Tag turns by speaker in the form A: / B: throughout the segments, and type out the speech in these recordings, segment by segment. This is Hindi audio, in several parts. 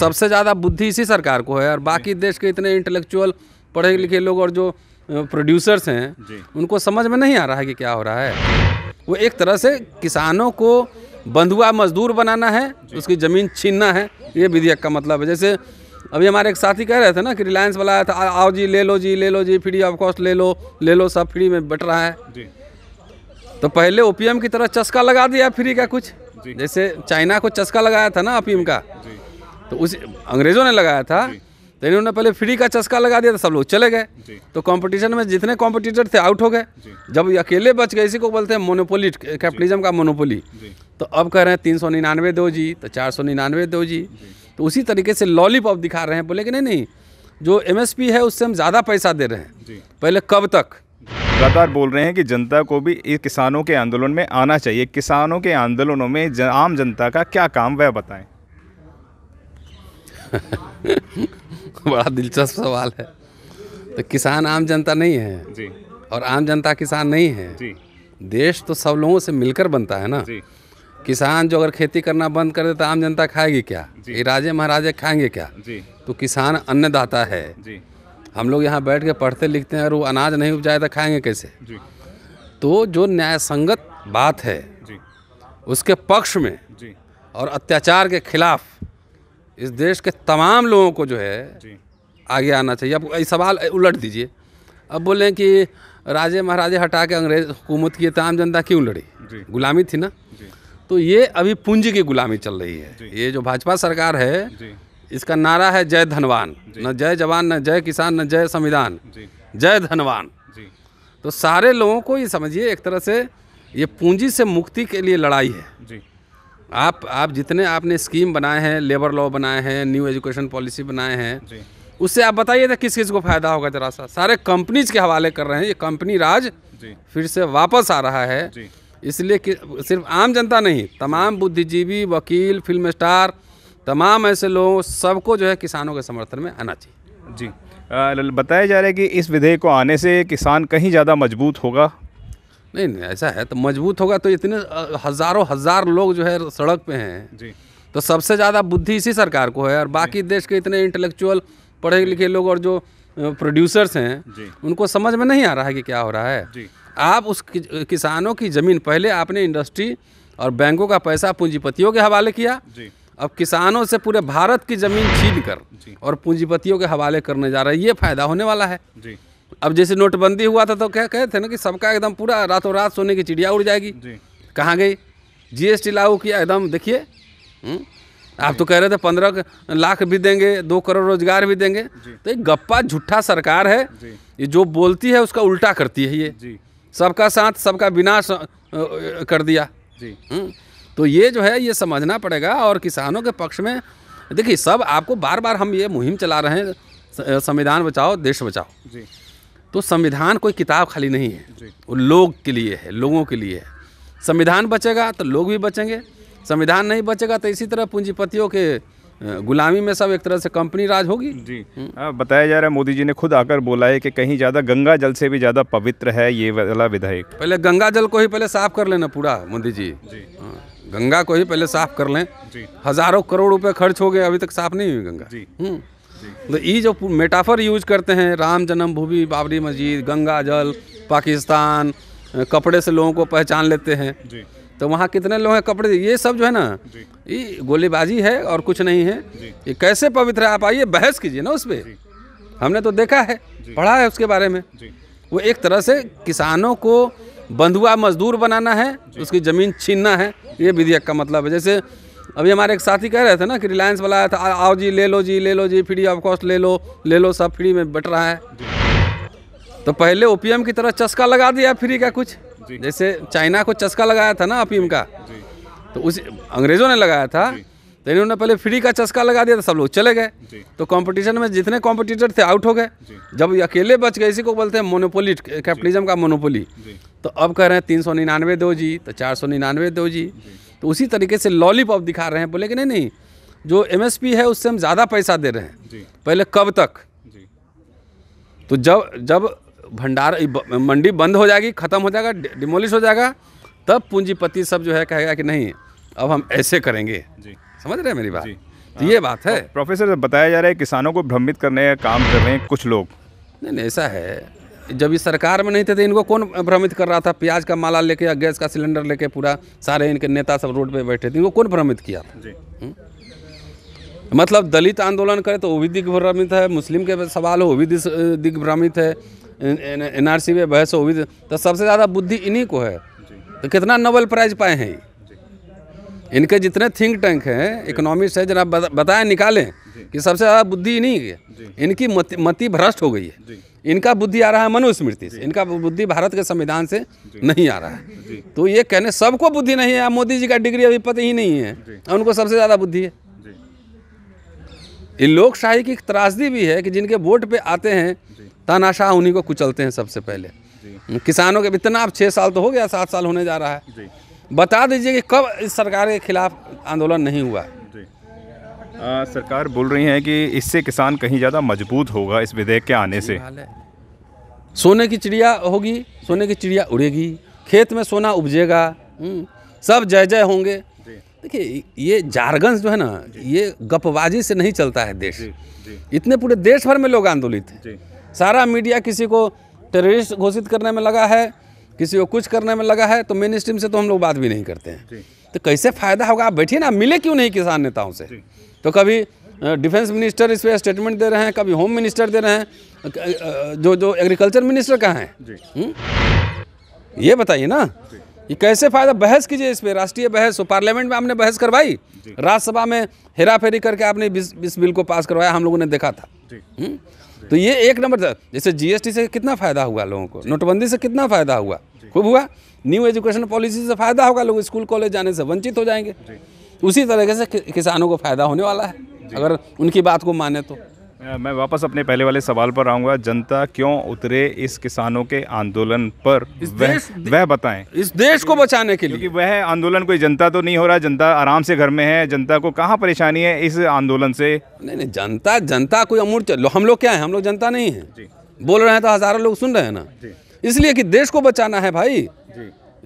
A: सबसे ज़्यादा बुद्धि इसी सरकार को है और बाकी देश के इतने इंटेलेक्चुअल पढ़े लिखे लोग और जो प्रोड्यूसर्स हैं उनको समझ में नहीं आ रहा है कि क्या हो रहा है वो एक तरह से किसानों को बंधुआ मजदूर बनाना है उसकी ज़मीन छीनना है ये विधेयक का मतलब है जैसे अभी हमारे एक साथी कह रहे थे ना कि रिलायंस वाला आया था आओ जी ले लो जी ले लो जी फ्री ऑफ कॉस्ट ले लो ले लो सब फ्री में बट रहा है तो पहले ओपीएम की तरह चस्का लगा दिया फ्री का कुछ जैसे चाइना को चस्का लगाया था ना ओपीएम का जी। तो उस अंग्रेज़ों ने लगाया था तो इन्होंने पहले फ्री का चस्का लगा दिया था सब लोग चले गए तो कंपटीशन में जितने कंपटीटर थे आउट हो गए जब अकेले बच गए इसी को बोलते हैं मोनोपोली कैपिटलिज्म का मोनोपोली तो अब कह रहे हैं तीन सौ निन्यानवे दो जी तो चार सौ निन्यानवे दो जी तो उसी तरीके से लॉलीपॉप दिखा रहे हैं बोले कि नहीं नहीं जो
B: एम है उससे हम ज़्यादा पैसा दे रहे हैं पहले कब तक लगातार बोल रहे हैं कि जनता को भी इस किसानों के आंदोलन में आना चाहिए किसानों के आंदोलनों में आम जनता का क्या काम वह बताएं
A: बड़ा दिलचस्प सवाल है तो किसान आम जनता नहीं है जी और आम जनता किसान नहीं है जी देश तो सब लोगों से मिलकर बनता है ना जी किसान जो अगर खेती करना बंद कर दे तो आम जनता खाएगी क्या ये राजे महाराजे खाएंगे क्या जी तो किसान अन्नदाता है जी हम लोग यहाँ बैठ के पढ़ते लिखते हैं और वो अनाज नहीं उपजाए तो खाएंगे कैसे जी तो जो न्याय संगत बात है जी उसके पक्ष में जी और अत्याचार के खिलाफ़ इस देश के तमाम लोगों को जो है आगे आना चाहिए अब ये सवाल उलट दीजिए अब बोलें कि राजे महाराजे हटा के अंग्रेज हुकूमत की आम जनता क्यों लड़ी गुलामी थी ना तो ये अभी पूंजी की गुलामी चल रही है ये जो भाजपा सरकार है इसका नारा है जय धनवान न जय जवान न जय किसान न जय संविधान जय धनवान तो सारे लोगों को ये समझिए एक तरह से ये पूंजी से मुक्ति के लिए लड़ाई है आप आप जितने आपने स्कीम बनाए हैं लेबर लॉ बनाए हैं न्यू एजुकेशन पॉलिसी बनाए हैं उससे आप बताइए था किस किस को फायदा होगा जरा सा सारे कंपनीज के हवाले कर रहे हैं ये कंपनी राज फिर से वापस आ रहा है इसलिए कि सिर्फ आम जनता नहीं तमाम बुद्धिजीवी वकील फिल्म स्टार तमाम ऐसे लोगों सबको जो है किसानों के समर्थन में आना चाहिए
B: जी बताया जा रहा है कि इस विधेयक को आने से किसान कहीं ज़्यादा मजबूत होगा नहीं नहीं ऐसा है तो मजबूत होगा तो इतने हज़ारों हज़ार लोग जो है सड़क पे हैं जी
A: तो सबसे ज़्यादा बुद्धि इसी सरकार को है और बाकी देश के इतने इंटेलेक्चुअल पढ़े लिखे लोग और जो प्रोड्यूसर्स हैं उनको समझ में नहीं आ रहा है कि क्या हो रहा है आप उस किसानों की ज़मीन पहले आपने इंडस्ट्री और बैंकों का पैसा पूंजीपतियों के हवाले किया जी अब किसानों से पूरे भारत की ज़मीन छीन कर और पूंजीपतियों के हवाले करने जा रहा है ये फ़ायदा होने वाला है जी अब जैसे नोटबंदी हुआ था तो क्या कहे थे ना कि सबका एकदम पूरा रातों रात सोने की चिड़िया उड़ जाएगी कहाँ गई जीएसटी लागू किया एकदम देखिए हम्म? आप तो कह रहे थे पंद्रह लाख भी देंगे दो करोड़ रोजगार भी देंगे तो एक गप्पा झूठा सरकार है ये जो बोलती है उसका उल्टा करती है ये सबका साथ सबका विनाश कर दिया जी हम्म? तो ये जो है ये समझना पड़ेगा और किसानों के पक्ष में देखिए सब आपको बार बार हम ये मुहिम चला रहे हैं संविधान बचाओ देश बचाओ जी तो संविधान कोई किताब खाली नहीं है वो लोग के लिए है लोगों के लिए है संविधान बचेगा तो लोग भी बचेंगे संविधान नहीं बचेगा तो इसी तरह पूंजीपतियों के गुलामी में सब एक तरह से कंपनी राज होगी जी आ, हम्म। हाँ,
B: बताया जा रहा है मोदी जी ने खुद आकर बोला है कि कहीं ज़्यादा गंगा जल से भी ज़्यादा पवित्र है ये वाला विधायक पहले गंगा जल को ही पहले साफ कर लेना पूरा मोदी जी, जी। हाँ, गंगा को ही पहले साफ कर लें
A: हज़ारों करोड़ रुपए खर्च हो गए अभी तक साफ नहीं हुई गंगा जी हम्म। ये जो मेटाफर यूज करते हैं राम जन्मभूमि बाबरी मस्जिद गंगा जल पाकिस्तान कपड़े से लोगों को पहचान लेते हैं तो वहाँ कितने लोग हैं कपड़े ये सब जो है ना ये गोलीबाजी है और कुछ नहीं है ये कैसे पवित्र है आप आइए बहस कीजिए ना उस पर हमने तो देखा है पढ़ा है उसके बारे में वो एक तरह से किसानों को बंधुआ मजदूर बनाना है उसकी ज़मीन छीनना है ये विधेयक का मतलब है जैसे अभी हमारे एक साथी कह रहे थे ना कि रिलायंस वाला आया था आओ जी ले लो जी ले लो जी फ्री ऑफ कॉस्ट ले लो ले लो सब फ्री में बट रहा है तो पहले ओपीएम की तरह चस्का लगा दिया फ्री का कुछ जैसे चाइना को चस्का लगाया था ना अफीम का तो उस अंग्रेज़ों ने लगाया था तो इन्होंने पहले फ्री का चस्का लगा दिया था सब लोग चले गए तो कंपटीशन में जितने कॉम्पिटिटर थे आउट हो गए जब अकेले बच गए इसी को बोलते हैं मोनोपोली कैपिटलिज्म का मोनोपोली तो अब कह रहे हैं तीन सौ निन्यानवे दो जी तो चार सौ निन्यानवे दो जी तो उसी तरीके से लॉलीपॉप दिखा रहे हैं बोले कि नहीं नहीं जो एमएसपी है उससे हम ज़्यादा पैसा दे रहे हैं पहले कब तक तो जब जब भंडार मंडी बंद हो जाएगी ख़त्म हो जाएगा डिमोलिश हो जाएगा तब पूंजीपति सब जो है कहेगा कि नहीं अब हम ऐसे करेंगे समझ रहे हैं मेरी बात तो ये बात है प्रोफेसर बताया जा रहा है किसानों को भ्रमित करने का काम कर रहे हैं कुछ लोग नहीं नहीं ऐसा है जब ये सरकार में नहीं थे तो इनको कौन भ्रमित कर रहा था प्याज का माला लेके या गैस का सिलेंडर लेके पूरा सारे इनके नेता सब रोड पे बैठे थे इनको कौन भ्रमित किया था जी। मतलब दलित आंदोलन करे तो वो भी दिग्भ्रमित है मुस्लिम के सवाल हो वो भी दिग्भ्रमित है एन आर सी में बहस हो भी तो सबसे ज़्यादा बुद्धि इन्हीं को है तो कितना नोबेल प्राइज पाए हैं इनके जितने थिंक टैंक हैं इकोनॉमिस्ट है जरा बताएं निकालें कि सबसे ज़्यादा बुद्धि नहीं है इनकी मति, भ्रष्ट हो गई है इनका बुद्धि आ रहा है मनुस्मृति से इनका बुद्धि भारत के संविधान से नहीं आ रहा है तो ये कहने सबको बुद्धि नहीं है मोदी जी का डिग्री अभी पता ही नहीं है उनको सबसे ज़्यादा बुद्धि है ये लोकशाही की त्रासदी भी है कि जिनके वोट पे आते हैं तानाशाह उन्हीं को कुचलते हैं सबसे पहले किसानों के इतना अब छः साल तो
B: हो गया सात साल होने जा रहा है
A: बता दीजिए कि कब इस सरकार के खिलाफ आंदोलन नहीं हुआ है
B: आ, सरकार बोल रही है कि इससे किसान कहीं ज़्यादा मजबूत होगा इस विधेयक के आने से सोने की चिड़िया होगी सोने की चिड़िया उड़ेगी
A: खेत में सोना उपजेगा हम्म, सब जय जय होंगे देखिए ये जारगंज जो है ना ये गपबाजी से नहीं चलता है देश इतने पूरे देश भर में लोग आंदोलित हैं सारा मीडिया किसी को टेररिस्ट घोषित करने में लगा है किसी को कुछ करने में लगा है तो मेन स्ट्रीम से तो हम लोग बात भी नहीं करते हैं तो कैसे फ़ायदा होगा आप बैठिए ना मिले क्यों नहीं किसान नेताओं से तो कभी डिफेंस मिनिस्टर इस पर स्टेटमेंट दे रहे हैं कभी होम मिनिस्टर दे रहे हैं जो जो एग्रीकल्चर मिनिस्टर कहाँ हैं हम्म? ये बताइए ना ये कैसे फायदा बहस कीजिए इस पर राष्ट्रीय बहस हो पार्लियामेंट में आपने बहस करवाई राज्यसभा में हेरा फेरी करके आपने इस बिल को पास करवाया हम लोगों ने देखा था हम्म? तो ये एक नंबर था जैसे जीएसटी से कितना फ़ायदा हुआ लोगों को नोटबंदी से कितना फ़ायदा हुआ खूब हुआ न्यू एजुकेशन पॉलिसी से फ़ायदा होगा लोग स्कूल कॉलेज जाने से वंचित हो जाएंगे उसी तरीके से किसानों को फ़ायदा होने वाला है अगर उनकी बात को माने तो
B: मैं वापस अपने पहले वाले सवाल पर आऊंगा जनता क्यों उतरे इस किसानों के आंदोलन पर इस वह, देश वह बताएं इस देश को बचाने के लिए क्योंकि वह आंदोलन कोई जनता तो नहीं हो रहा जनता आराम से घर में है जनता को कहाँ परेशानी है इस आंदोलन से नहीं नहीं जनता जनता कोई अमूर्त हम लोग क्या है हम लोग
A: जनता नहीं है बोल रहे हैं तो हजारों लोग सुन रहे हैं ना इसलिए कि देश को बचाना है भाई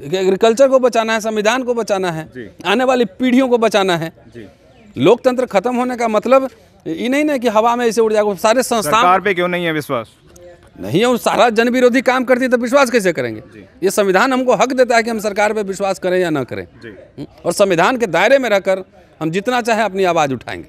A: एग्रीकल्चर को बचाना है संविधान को बचाना है आने वाली पीढ़ियों को बचाना है लोकतंत्र खत्म होने का मतलब ये नहीं ना कि हवा में ऐसे उड़ जाएगा सारे संस्थान पे क्यों नहीं है विश्वास नहीं है सारा जन विरोधी काम करती है तो विश्वास कैसे करेंगे ये संविधान हमको हक देता है कि हम सरकार पे विश्वास करें या ना करें और संविधान के दायरे में रहकर हम जितना चाहे अपनी आवाज़ उठाएंगे